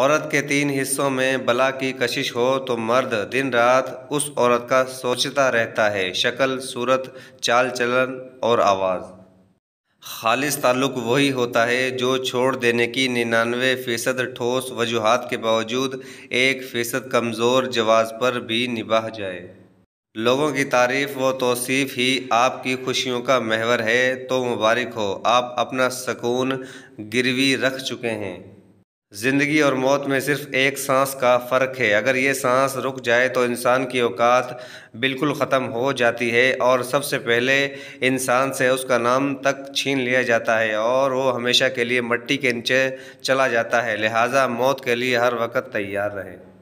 औरत के तीन हिस्सों में बला की कशिश हो तो मर्द दिन रात उस औरत का सोचता रहता है शक्ल सूरत चाल चलन और आवाज़ खालिस ताल्लुक वही होता है जो छोड़ देने की निन्यानवे फ़ीसद ठोस वजूहत के बावजूद एक फ़ीसद कमज़ोर जवाब पर भी निभा जाए लोगों की तारीफ़ व तोसीफ़ ही आपकी खुशियों का महवर है तो मुबारक हो आप अपना सकून गिरवी रख चुके हैं ज़िंदगी और मौत में सिर्फ एक सांस का फ़र्क है अगर ये सांस रुक जाए तो इंसान की औकात बिल्कुल ख़त्म हो जाती है और सबसे पहले इंसान से उसका नाम तक छीन लिया जाता है और वो हमेशा के लिए मट्टी के नीचे चला जाता है लिहाजा मौत के लिए हर वक्त तैयार रहें